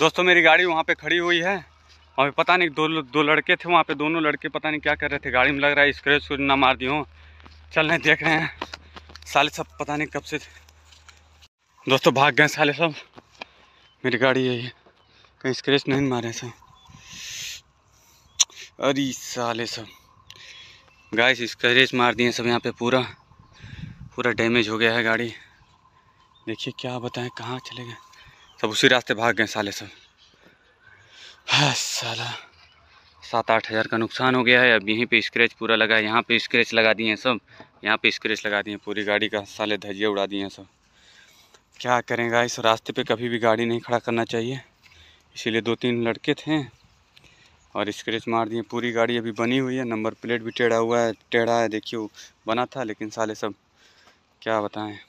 दोस्तों मेरी गाड़ी वहाँ पे खड़ी हुई है और पता नहीं दो दो लड़के थे वहाँ पे दोनों लड़के पता नहीं क्या कर रहे थे गाड़ी में लग रहा है स्क्रेच ना मार दी हों चल रहे देख रहे हैं साले सब पता नहीं कब से दोस्तों भाग गए साले सब मेरी गाड़ी यही है कहीं स्क्रेच नहीं मारे सब अरे साले सब गाय स्क्रेच मार दिए सब यहाँ पे पूरा पूरा डैमेज हो गया है गाड़ी देखिए क्या बताएं कहाँ चले गए सब उसी रास्ते भाग गए साले सब हाँ साला सात आठ हज़ार का नुकसान हो गया है अब यहीं पे स्क्रैच पूरा लगा है यहाँ पे स्क्रैच लगा दिए हैं सब यहाँ पे स्क्रैच लगा दिए हैं पूरी गाड़ी का साले धजिया उड़ा दिए हैं सब क्या करेंगे इस रास्ते पे कभी भी गाड़ी नहीं खड़ा करना चाहिए इसीलिए दो तीन लड़के थे और स्क्रैच मार दिए पूरी गाड़ी अभी बनी हुई है नंबर प्लेट भी टेढ़ा हुआ है टेढ़ा है देखिए बना था लेकिन साले सब क्या बताएँ